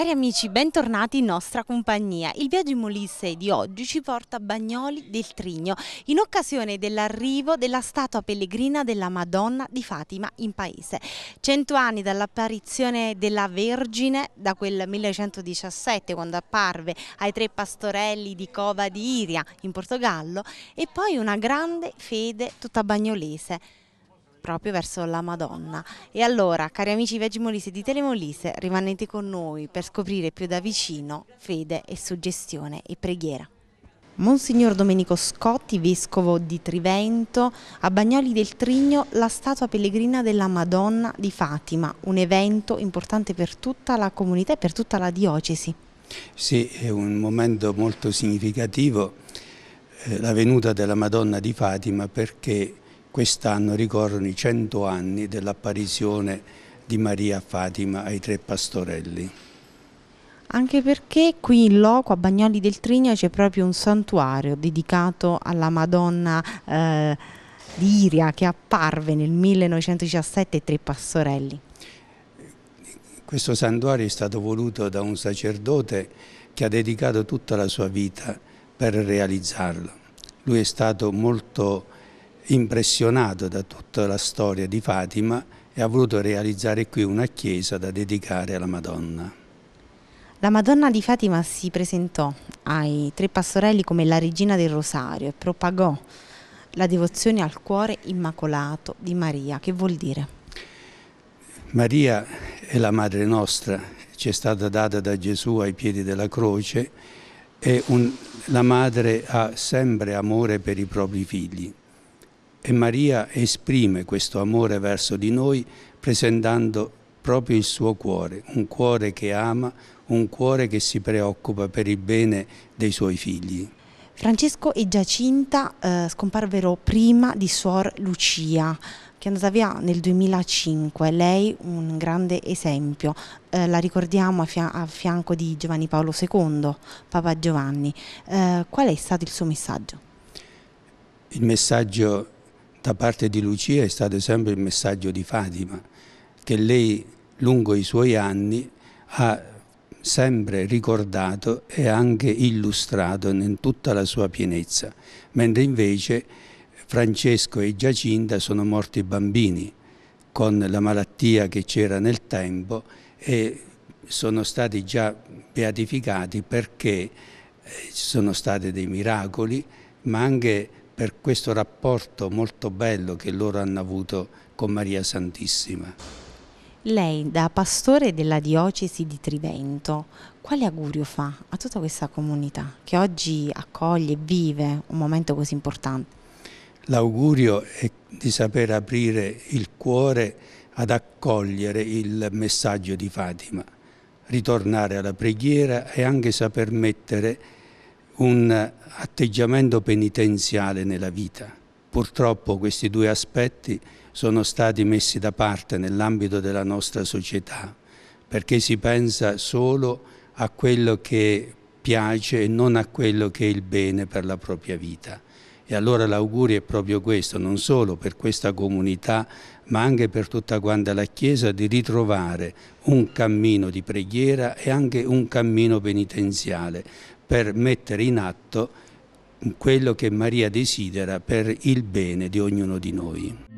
Cari amici, bentornati in nostra compagnia. Il viaggio in Molisse di oggi ci porta a Bagnoli del Trigno, in occasione dell'arrivo della statua pellegrina della Madonna di Fatima in paese. Cento anni dall'apparizione della Vergine, da quel 1917 quando apparve ai tre pastorelli di Cova di Iria in Portogallo, e poi una grande fede tutta bagnolese proprio verso la Madonna. E allora, cari amici Veggimolise di Telemolise, rimanete con noi per scoprire più da vicino fede e suggestione e preghiera. Monsignor Domenico Scotti, vescovo di Trivento, a Bagnoli del Trigno la statua pellegrina della Madonna di Fatima, un evento importante per tutta la comunità e per tutta la diocesi. Sì, è un momento molto significativo eh, la venuta della Madonna di Fatima perché Quest'anno ricorrono i 100 anni dell'apparizione di Maria Fatima ai tre pastorelli. Anche perché qui in loco a Bagnoli del Trigna c'è proprio un santuario dedicato alla Madonna eh, di che apparve nel 1917 ai tre pastorelli. Questo santuario è stato voluto da un sacerdote che ha dedicato tutta la sua vita per realizzarlo. Lui è stato molto impressionato da tutta la storia di Fatima e ha voluto realizzare qui una chiesa da dedicare alla Madonna. La Madonna di Fatima si presentò ai tre pastorelli come la regina del Rosario e propagò la devozione al cuore immacolato di Maria. Che vuol dire? Maria è la madre nostra, ci è stata data da Gesù ai piedi della croce e un, la madre ha sempre amore per i propri figli. E Maria esprime questo amore verso di noi presentando proprio il suo cuore, un cuore che ama, un cuore che si preoccupa per il bene dei suoi figli. Francesco e Giacinta eh, scomparvero prima di Suor Lucia, che è andata via nel 2005, lei un grande esempio, eh, la ricordiamo a, fia a, fianco di Giovanni Paolo II, Papa Giovanni. Eh, qual è stato il suo messaggio? Il messaggio da parte di Lucia è stato sempre il messaggio di Fatima, che lei lungo i suoi anni ha sempre ricordato e anche illustrato in tutta la sua pienezza, mentre invece Francesco e Giacinta sono morti bambini con la malattia che c'era nel tempo e sono stati già beatificati perché eh, ci sono stati dei miracoli, ma anche per questo rapporto molto bello che loro hanno avuto con Maria Santissima. Lei, da pastore della diocesi di Trivento, quale augurio fa a tutta questa comunità che oggi accoglie e vive un momento così importante? L'augurio è di saper aprire il cuore ad accogliere il messaggio di Fatima, ritornare alla preghiera e anche saper mettere un atteggiamento penitenziale nella vita. Purtroppo questi due aspetti sono stati messi da parte nell'ambito della nostra società perché si pensa solo a quello che piace e non a quello che è il bene per la propria vita. E allora l'augurio è proprio questo, non solo per questa comunità, ma anche per tutta quanta la Chiesa, di ritrovare un cammino di preghiera e anche un cammino penitenziale, per mettere in atto quello che Maria desidera per il bene di ognuno di noi.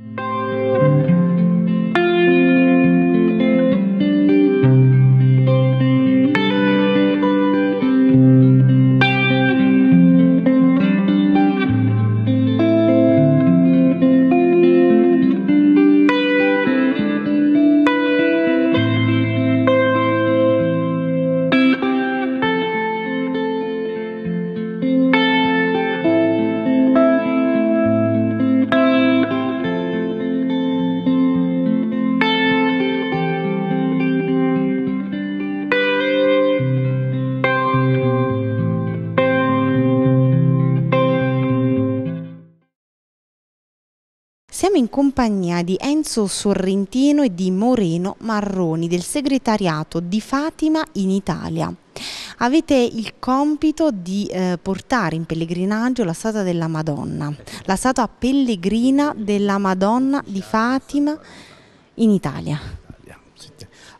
in compagnia di Enzo Sorrentino e di Moreno Marroni del segretariato di Fatima in Italia. Avete il compito di eh, portare in pellegrinaggio la statua della Madonna, la statua pellegrina della Madonna di Fatima in Italia.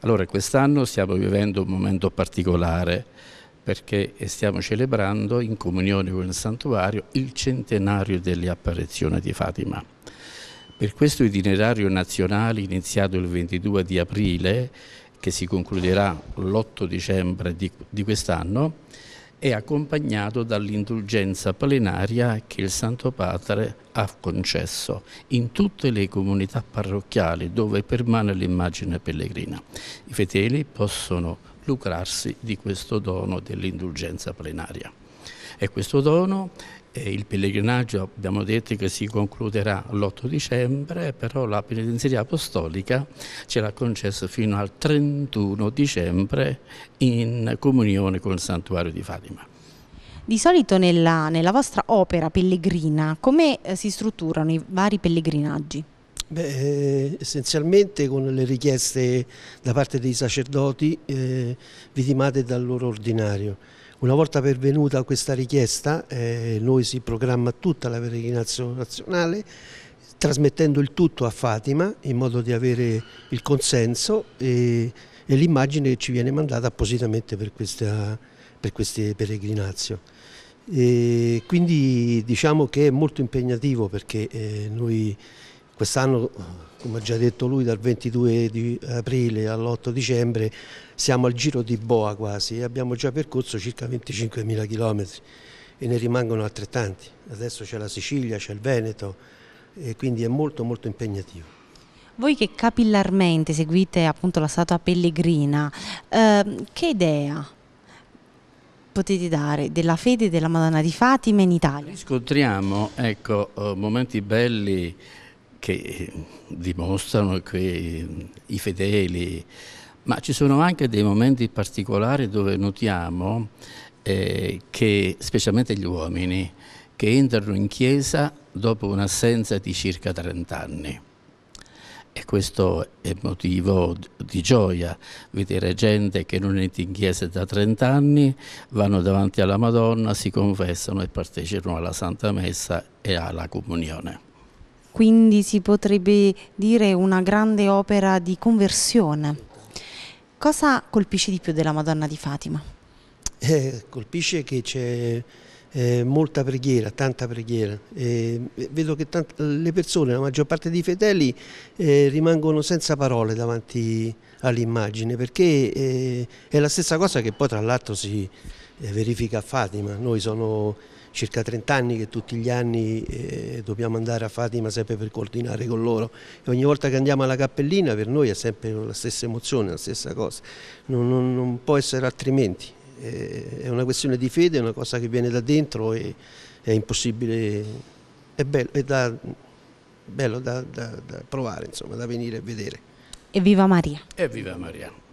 Allora, quest'anno stiamo vivendo un momento particolare perché stiamo celebrando in comunione con il santuario il centenario delle apparizioni di Fatima. Per questo itinerario nazionale iniziato il 22 di aprile, che si concluderà l'8 dicembre di, di quest'anno, è accompagnato dall'indulgenza plenaria che il Santo Padre ha concesso in tutte le comunità parrocchiali dove permane l'immagine pellegrina. I fedeli possono lucrarsi di questo dono dell'indulgenza plenaria. E questo dono il pellegrinaggio abbiamo detto che si concluderà l'8 dicembre, però la penitenziaria apostolica ce l'ha concesso fino al 31 dicembre in comunione con il santuario di Fatima. Di solito nella, nella vostra opera pellegrina come eh, si strutturano i vari pellegrinaggi? Beh, eh, essenzialmente con le richieste da parte dei sacerdoti eh, vitimate dal loro ordinario. Una volta pervenuta questa richiesta eh, noi si programma tutta la peregrinazione nazionale trasmettendo il tutto a Fatima in modo di avere il consenso e, e l'immagine che ci viene mandata appositamente per, questa, per queste peregrinazioni. E quindi diciamo che è molto impegnativo perché eh, noi quest'anno come ha già detto lui, dal 22 di aprile all'8 dicembre siamo al giro di boa quasi e abbiamo già percorso circa 25.000 km e ne rimangono altrettanti. Adesso c'è la Sicilia, c'è il Veneto e quindi è molto molto impegnativo. Voi che capillarmente seguite appunto la statua pellegrina, ehm, che idea potete dare della fede della Madonna di Fatima in Italia? Riscontriamo ecco, eh, momenti belli che eh, dimostrano che eh, i fedeli, ma ci sono anche dei momenti particolari dove notiamo eh, che, specialmente gli uomini, che entrano in chiesa dopo un'assenza di circa 30 anni. E questo è motivo di gioia, vedere gente che non è in chiesa da 30 anni, vanno davanti alla Madonna, si confessano e partecipano alla Santa Messa e alla comunione quindi si potrebbe dire una grande opera di conversione. Cosa colpisce di più della Madonna di Fatima? Eh, colpisce che c'è eh, molta preghiera, tanta preghiera. Eh, vedo che le persone, la maggior parte dei fedeli, eh, rimangono senza parole davanti all'immagine perché eh, è la stessa cosa che poi tra l'altro si eh, verifica a Fatima. Noi sono circa 30 anni che tutti gli anni eh, dobbiamo andare a Fatima sempre per coordinare con loro e ogni volta che andiamo alla cappellina per noi è sempre la stessa emozione, la stessa cosa, non, non, non può essere altrimenti, eh, è una questione di fede, è una cosa che viene da dentro e è impossibile, è bello, è da, bello da, da, da provare, insomma, da venire a vedere. Evviva Maria! Evviva Maria!